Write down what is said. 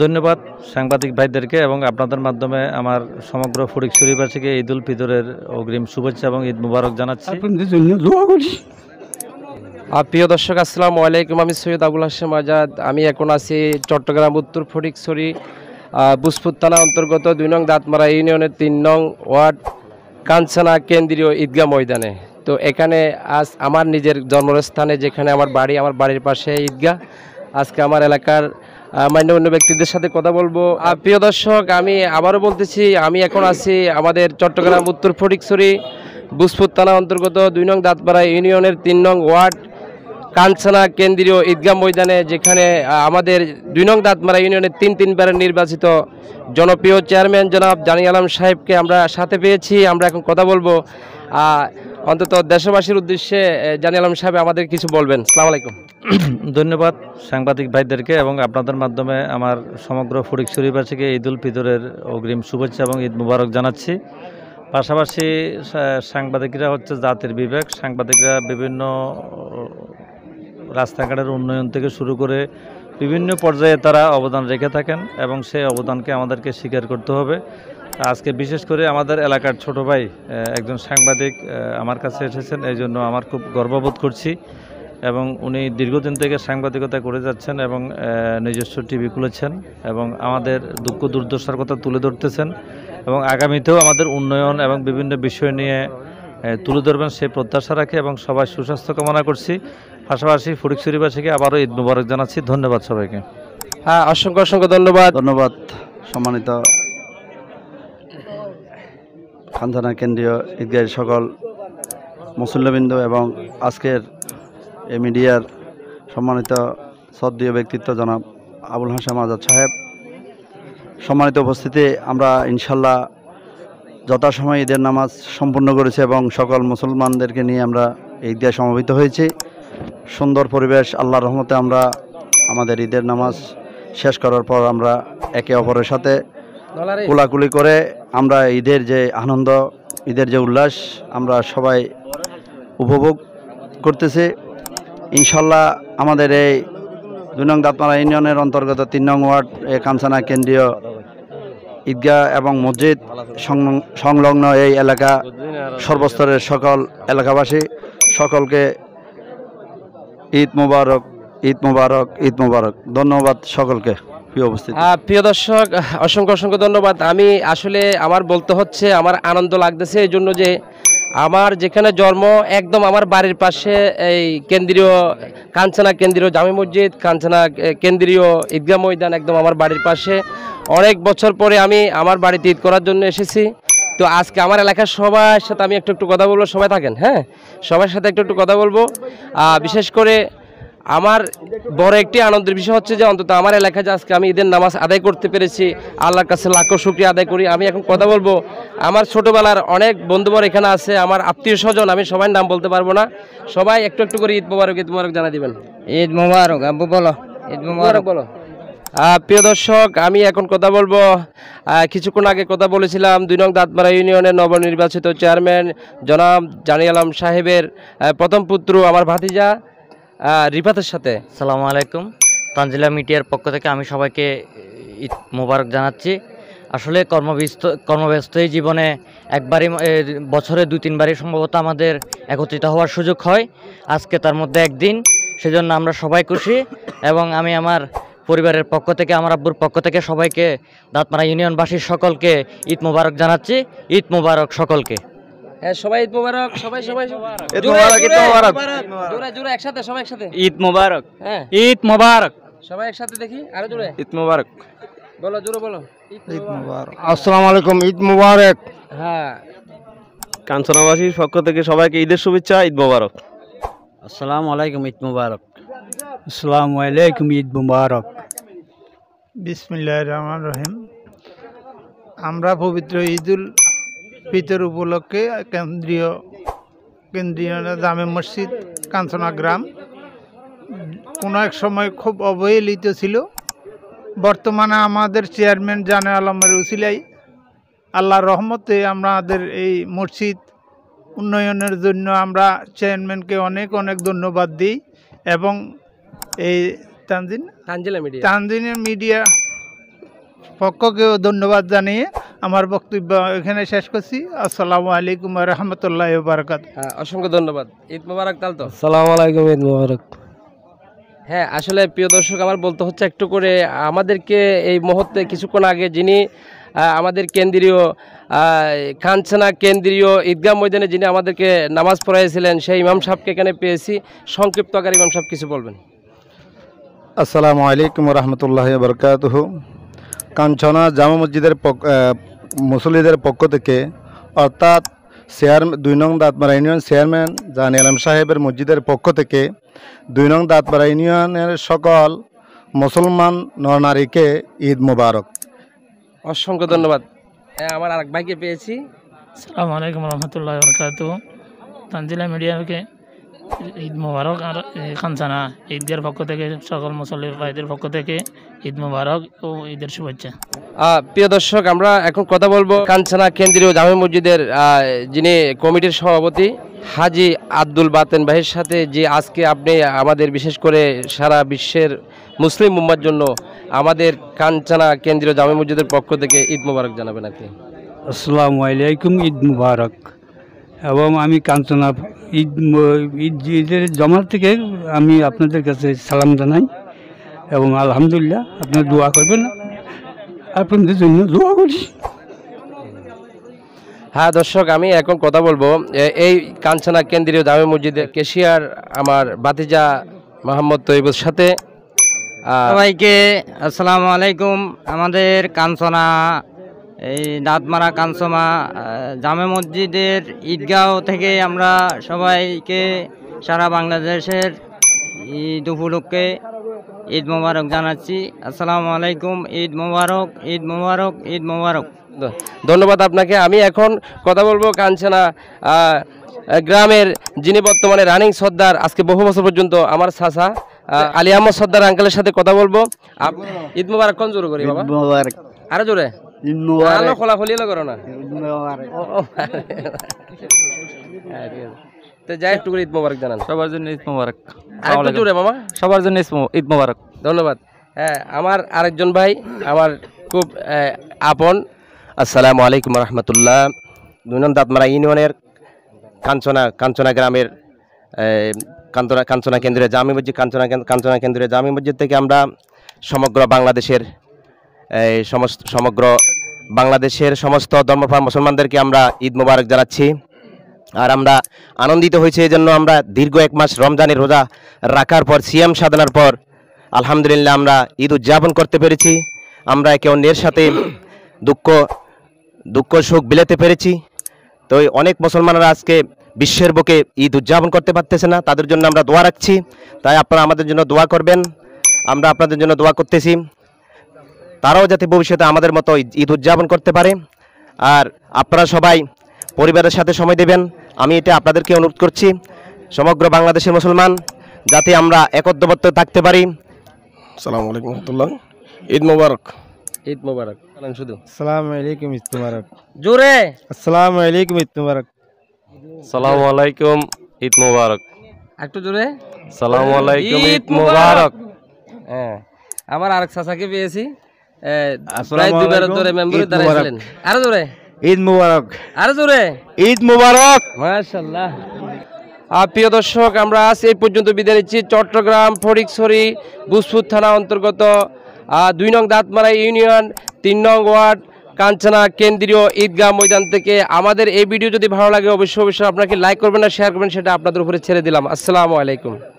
ধন্যবাদ সাংবাদিক ভাইদেরকে এবং আপনাদের মাধ্যমে আমার সমগ্র শরীফবাসীকে ঈদ উল ফিতরের অগ্রিম শুভেচ্ছা এবং ঈদ মুবারক জানাচ্ছি প্রিয় দর্শক আসসালামু আলাইকুম আমি সৈয়দ আবুল হাসেম আজাদ আমি এখন আছি চট্টগ্রাম উত্তর ফটিকছড়ি বুসপুর থানা অন্তর্গত দুই নং দাঁতমারা ইউনিয়নের তিন নং ওয়ার্ড কাঞ্চানা কেন্দ্রীয় ঈদগাহ ময়দানে তো এখানে আজ আমার নিজের জন্মস্থানে যেখানে আমার বাড়ি আমার বাড়ির পাশে ঈদগাহ আজকে আমার এলাকার মান্য ব্যক্তিদের সাথে কথা বলবো প্রিয় দর্শক আমি আবারও বলতেছি আমি এখন আছি আমাদের চট্টগ্রাম উত্তর ফটিকছড়ি বুসপুর থানা অন্তর্গত দুই নং দাঁতপাড়া ইউনিয়নের তিন নং ওয়ার্ড কাঞ্চনা কেন্দ্রীয় ঈদগাম ময়দানে যেখানে আমাদের দুই নং দাঁতমারা ইউনিয়নের তিন তিনবার নির্বাচিত জনপ্রিয় চেয়ারম্যান জনাব জানি আলম সাহেবকে আমরা সাথে পেয়েছি আমরা এখন কথা বলবো অন্তত দেশবাসীর উদ্দেশ্যে জানি আলম সাহেব আমাদের কিছু বলবেন সালাম আলাইকুম ধন্যবাদ সাংবাদিক ভাইদেরকে এবং আপনাদের মাধ্যমে আমার সমগ্র ফরিক শরীফবাসীকে ঈদ উল ফিতরের অগ্রিম শুভেচ্ছা এবং ঈদ মুবারক জানাচ্ছি পাশাপাশি সাংবাদিকরা হচ্ছে জাতির বিবেক সাংবাদিকরা বিভিন্ন রাস্তাঘাটের উন্নয়ন থেকে শুরু করে বিভিন্ন পর্যায়ে তারা অবদান রেখে থাকেন এবং সেই অবদানকে আমাদেরকে স্বীকার করতে হবে আজকে বিশেষ করে আমাদের এলাকার ছোট ভাই একজন সাংবাদিক আমার কাছে এসেছেন এই জন্য আমার খুব গর্ববোধ করছি এবং উনি দীর্ঘদিন থেকে সাংবাদিকতা করে যাচ্ছেন এবং নিজস্ব টিভি খুলেছেন এবং আমাদের দুঃখ দুর্দশার কথা তুলে ধরতেছেন এবং আগামীতেও আমাদের উন্নয়ন এবং বিভিন্ন বিষয় নিয়ে তুলে ধরবেন সেই প্রত্যাশা রাখে এবং সবাই সুস্বাস্থ্য কামনা করছি পাশাপাশি ফটিকছড়িবাসীকে আবারও ঈদ মুবারক জানাচ্ছি ধন্যবাদ সবাইকে হ্যাঁ অসংখ্য অসংখ্য ধন্যবাদ ধন্যবাদ সম্মানিত থানথানা কেন্দ্রীয় ঈদগাহের সকল মুসল্লবৃন্দ এবং আজকের এ মিডিয়ার সম্মানিত সদ্রীয় ব্যক্তিত্ব জনাব আবুল হাসাম আজাদ সাহেব সম্মানিত উপস্থিতি আমরা ইনশাল্লাহ যথাসময়ে ঈদের নামাজ সম্পূর্ণ করেছি এবং সকল মুসলমানদেরকে নিয়ে আমরা ঈদগাহ সমবেত হয়েছি সুন্দর পরিবেশ আল্লাহ রহমতে আমরা আমাদের ঈদের নামাজ শেষ করার পর আমরা একে অপরের সাথে কোলাকুলি করে আমরা ঈদের যে আনন্দ ঈদের যে উল্লাস আমরা সবাই উপভোগ করতেছি ইনশাল্লাহ আমাদের এই দুই নং দাঁতমারা ইউনিয়নের অন্তর্গত তিন নং ওয়ার্ড কাঞ্চানা কেন্দ্রীয় ঈদগাহ এবং মসজিদ সংলগ্ন এই এলাকা সর্বস্তরের সকল এলাকাবাসী সকলকে ঈদ মুবারক ঈদ মুবারক ঈদ মুবারক ধন্যবাদ সকলকে প্রিয় প্রিয় দর্শক অসংখ্য অসংখ্য ধন্যবাদ আমি আসলে আমার বলতে হচ্ছে আমার আনন্দ লাগতেছে এই জন্য যে আমার যেখানে জন্ম একদম আমার বাড়ির পাশে এই কেন্দ্রীয় কাঞ্চনা কেন্দ্রীয় জামি মসজিদ কাঞ্চনা কেন্দ্রীয় ঈদগাহ ময়দান একদম আমার বাড়ির পাশে অনেক বছর পরে আমি আমার বাড়িতে ঈদ করার জন্য এসেছি তো আজকে আমার এলাকার সবার সাথে আমি একটু একটু কথা বলবো সবাই থাকেন হ্যাঁ সবার সাথে একটু একটু কথা বলবো বিশেষ করে আমার বড় একটি আনন্দের বিষয় হচ্ছে যে অন্তত আমার এলাকায় যে আজকে আমি ঈদের নামাজ আদায় করতে পেরেছি আল্লাহর কাছে লাখো শুক্রিয়া আদায় করি আমি এখন কথা বলবো আমার ছোটোবেলার অনেক বন্ধুবর এখানে আছে আমার আত্মীয় স্বজন আমি সবাই নাম বলতে পারবো না সবাই একটু একটু করে ঈদ মোবারক ঈদ মোবারক জানা দিবেন ঈদ মোবারক আব্বু বলো ঈদ মোবারক বলো প্রিয় দর্শক আমি এখন কথা বলবো কিছুক্ষণ আগে কথা বলেছিলাম দুই নং দাঁতমারা ইউনিয়নের নবনির্বাচিত চেয়ারম্যান জনাব জানিয়ালাম সাহেবের প্রথম পুত্র আমার ভাতিজা রিপাতের সাথে সালামু আলাইকুম তানজিলা মিডিয়ার পক্ষ থেকে আমি সবাইকে ঈদ মোবারক জানাচ্ছি আসলে কর্মব্যস্ত কর্মব্যস্তই জীবনে একবারই বছরে দু তিনবারই সম্ভবত আমাদের একত্রিত হওয়ার সুযোগ হয় আজকে তার মধ্যে একদিন সেজন্য আমরা সবাই খুশি এবং আমি আমার পরিবারের পক্ষ থেকে আমার আব্বুর পক্ষ থেকে সবাইকে দাঁতমারা ইউনিয়নবাসীর সকলকে ঈদ মোবারক জানাচ্ছি ঈদ মোবারক সকলকে সবাই ঈদ মোবারক সবাই সবাই ঈদ মোবারক ঈদ মোবারক জোরে জোরে একসাথে সবাই একসাথে ঈদ মোবারক হ্যাঁ ঈদ মোবারক সবাই একসাথে দেখি আরো জোরে ঈদ মোবারক বলো জোরে বলো ঈদ মোবারক আসসালামু আলাইকুম ঈদ মোবারক হ্যাঁ কাঞ্চনাবাসীর পক্ষ থেকে সবাইকে ঈদের শুভেচ্ছা ঈদ মোবারক আসসালামু আলাইকুম ঈদ মোবারক আসসালামু আলাইকুম ঈদ মোবারক বিসমিল্লাহির রহমানির রহিম আমরা পবিত্র ঈদুল পিতর উপলক্ষে কেন্দ্রীয় কেন্দ্রীয় জামে মসজিদ কাঞ্চনা গ্রাম কোনো এক সময় খুব অবহেলিত ছিল বর্তমানে আমাদের চেয়ারম্যান জানে আলমের উসিলাই আল্লাহ রহমতে আমাদের এই মসজিদ উন্নয়নের জন্য আমরা চেয়ারম্যানকে অনেক অনেক ধন্যবাদ দিই এবং এই তানজিন তানজিলা মিডিয়া তানজিনের মিডিয়া পক্ষকেও ধন্যবাদ জানিয়ে আমার বক্তব্য এখানে শেষ করছি আসসালামু আলাইকুম রহমতুল্লাহ বারকাত হ্যাঁ, অসংখ্য ধন্যবাদ ঈদ মুবারক তাল তো আসসালামু আলাইকুম ঈদ মুবারক হ্যাঁ আসলে প্রিয় দর্শক আমার বলতে হচ্ছে একটু করে আমাদেরকে এই মুহূর্তে কিছুক্ষণ আগে যিনি আমাদের কেন্দ্রীয় কাঞ্চনা কেন্দ্রীয় ঈদগাহ ময়দানে যিনি আমাদেরকে নামাজ পড়াইছিলেন সেই ইমাম সাহেবকে এখানে পেয়েছি সংক্ষিপ্ত আকার ইমাম সাহেব কিছু বলবেন আসসালামু আলাইকুম রহমতুল্লাহ বরকাত কাঞ্চনা জামা মসজিদের মুসল্লিদের পক্ষ থেকে অর্থাৎ চেয়ার দুই নং দাঁতমারা ইউনিয়ন চেয়ারম্যান জাহান আলম সাহেবের মসজিদের পক্ষ থেকে দুই নং দাঁতমারা ইউনিয়নের সকল মুসলমান নরনারীকে ঈদ মুবারক অসংখ্য ধন্যবাদ হ্যাঁ, আমার আরেক ভাইকে পেয়েছি সালামু আলাইকুম রহমতুল্লাহ বরকাত তানজিলা মিডিয়াকে ঈদ মুবারক আর খানসানা ঈদের পক্ষ থেকে সকল মুসল্লি ভাইদের পক্ষ থেকে ঈদ মুবারক ও ঈদের শুভেচ্ছা প্রিয় দর্শক আমরা এখন কথা বলবো কাঞ্চনা কেন্দ্রীয় জামে মসজিদের যিনি কমিটির সভাপতি হাজি আব্দুল বাতেন ভাইয়ের সাথে যে আজকে আপনি আমাদের বিশেষ করে সারা বিশ্বের মুসলিম উম্মার জন্য আমাদের কাঞ্চনা কেন্দ্রীয় জামে মসজিদের পক্ষ থেকে ঈদ মুবারক জানাবেন আপনি আসসালামু আলাইকুম ঈদ মুবারক এবং আমি কাঞ্চনা ঈদ ঈদ ঈদের জমার থেকে আমি আপনাদের কাছে সালাম জানাই এবং আলহামদুলিল্লাহ আপনারা দোয়া করবেন আপনাদের জন্য দোয়া করি হ্যাঁ দর্শক আমি এখন কথা বলবো এই কাঞ্চনা কেন্দ্রীয় জামে মসজিদের কেশিয়ার আমার বাতিজা মোহাম্মদ তৈবুর সাথে সবাইকে আসসালামু আলাইকুম আমাদের কাঞ্চনা এই দাঁতমারা কাঞ্চমা জামে মসজিদের ঈদগাঁও থেকে আমরা সবাইকে সারা বাংলাদেশের ঈদ উপলক্ষে ঈদ মোবারক জানাচ্ছি আসসালামু আলাইকুম ঈদ মোবারক ঈদ মোবারক ঈদ মোবারক ধন্যবাদ আপনাকে আমি এখন কথা বলবো কাঞ্চনা গ্রামের যিনি বর্তমানে রানিং সর্দার আজকে বহু বছর পর্যন্ত আমার সাসা আলী আহমদ সর্দার আঙ্কেলের সাথে কথা বলবো ঈদ মোবারক কোন জোরে করি বাবা আরো জোরে হ্যাঁ, আমার আরেকজন ভাই আমার খুব আপন আসসালামু আলাইকুম রহমতুল্লাহ দুনন দাঁতমারা ইউনিয়নের কাঞ্চনা কাঞ্চনা গ্রামের কাঞ্চনা কাঞ্চনা কেন্দ্রে জামি মসজিদ কাঞ্চনা কাঞ্চনা কেন্দ্রে জামি মসজিদ থেকে আমরা সমগ্র বাংলাদেশের সমস্ত সমগ্র বাংলাদেশের সমস্ত ধর্মপ্রাণ মুসলমানদেরকে আমরা ঈদ মোবারক জানাচ্ছি আর আমরা আনন্দিত হয়েছে এই জন্য আমরা দীর্ঘ এক মাস রমজানের রোজা রাখার পর সিএম সাধনার পর আলহামদুলিল্লাহ আমরা ঈদ উদযাপন করতে পেরেছি আমরা একে অন্যের সাথে দুঃখ দুঃখ সুখ বিলেতে পেরেছি তো অনেক মুসলমানরা আজকে বিশ্বের বুকে ঈদ উদযাপন করতে পারতেছে না তাদের জন্য আমরা দোয়া রাখছি তাই আপনারা আমাদের জন্য দোয়া করবেন আমরা আপনাদের জন্য দোয়া করতেছি তারাও যাতে ভবিষ্যতে আমাদের মতো ঈদ উদযাপন করতে পারে আর আপনারা সবাই পরিবারের সাথে সময় দেবেন আমি এটা আপনাদেরকে অনুরোধ করছি সমগ্র বাংলাদেশের মুসলমান যাতে আমরা একত্রবদ্ধ থাকতে পারি আসসালামু আলাইকুম রহমতুল্লাহ ঈদ মুবারক ঈদ মুবারক শুধু আসসালামু আলাইকুম ঈদ মোবারক জোরে আসসালামু আলাইকুম ঈদ মোবারক সালামু আলাইকুম ঈদ মুবারক একটু জোরে সালামু আলাইকুম ঈদ মুবারক হ্যাঁ আমার আরেক চাচাকে পেয়েছি প্রিয় দর্শক আমরা আজ এই পর্যন্ত বিদায় নিচ্ছি চট্টগ্রাম ফটিকছড়ি বুসফুর থানা অন্তর্গত দুই নং দাঁতমারা ইউনিয়ন তিন নং ওয়ার্ড কাঞ্চনা কেন্দ্রীয় ঈদগাহ ময়দান থেকে আমাদের এই ভিডিও যদি ভালো লাগে অবশ্যই অবশ্যই আপনাকে লাইক করবেন আর শেয়ার করবেন সেটা আপনাদের উপরে ছেড়ে দিলাম আসসালামু আলাইকুম